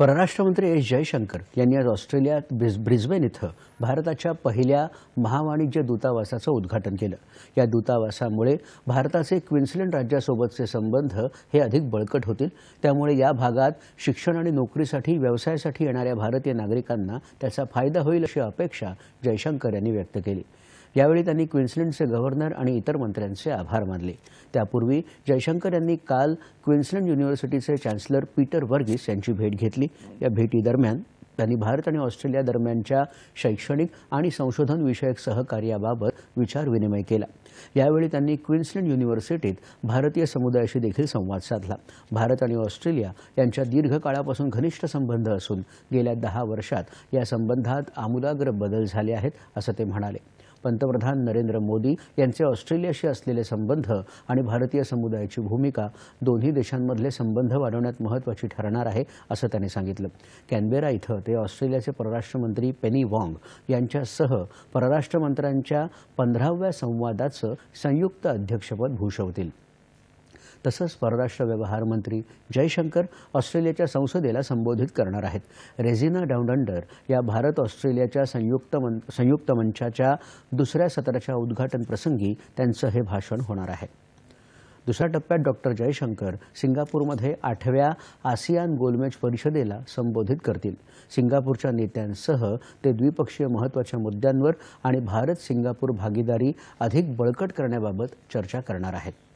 परराष्ट्रमंत्री एस जयशंकर यांनी आज ऑस्ट्रेलियात ब्रिज ब्रिस्बेन इथं भारताच्या पहिल्या महावाणिज्य दूतावासाचं उद्घाटन केलं या दूतावासामुळे भारताचे क्विन्सलंड राज्यासोबतचे संबंध हे अधिक बळकट होतील त्यामुळे या भागात शिक्षण आणि नोकरीसाठी व्यवसायासाठी येणाऱ्या भारतीय नागरिकांना त्याचा फायदा होईल अशी अपेक्षा जयशंकर यांनी व्यक्त केली यावेळी त्यांनी क्विन्सलंडचे गव्हर्नर आणि इतर मंत्र्यांचे आभार मानले त्यापूर्वी जयशंकर यांनी काल क्विन्सलंड युनिव्हर्सिटीचे चॅन्सलर पीटर वर्गीस यांची भेट घेतली या भेटीदरम्यान त्यांनी भारत आणि ऑस्ट्रेलिया दरम्यानच्या शैक्षणिक आणि संशोधन विषयक सहकार्याबाबत विनिमय केला यावेळी त्यांनी क्विन्सलंड युनिव्हर्सिटीत भारतीय समुदायाशी देखील संवाद साधला भारत आणि ऑस्ट्रेलिया यांच्या दीर्घकाळापासून घनिष्ठ संबंध असून गेल्या दहा वर्षात या संबंधात आमूलाग्र बदल झाले आहेत असं ते म्हणाले पंतप्रधान नरेंद्र मोदी यांचे ऑस्ट्रेलियाशी असलेले संबंध आणि भारतीय समुदायाची भूमिका दोन्ही देशांमधले संबंध वाढवण्यात महत्वाची ठरणार आहे असं त्यांनी सांगितलं कॅनबेरा इथं ते ऑस्ट्रेलियाचे परराष्ट्रमंत्री पेनी वॉंग यांच्यासह परराष्ट्रमंत्र्यांच्या पंधराव्या संवादाचं संयुक्त अध्यक्षपद भूषवतील तसंच परराष्ट्र व्यवहार मंत्री जयशंकर ऑस्ट्रेलियाच्या संसदेला संबोधित करणार आहेत रेझिना डाऊंडंडर या भारत ऑस्ट्रेलियाच्या संयुक्त संयुक्त मंचाच्या दुसऱ्या सत्राच्या उद्घाटनप्रसंगी त्यांचं हे भाषण होणार आहे दुसऱ्या टप्प्यात डॉक्टर जयशंकर सिंगापूरमध्ये आठव्या आसियान गोलमेज परिषदेला संबोधित करतील सिंगापूरच्या नेत्यांसह ते द्विपक्षीय महत्त्वाच्या मुद्द्यांवर आणि भारत सिंगापूर भागीदारी अधिक बळकट करण्याबाबत चर्चा करणार आहेत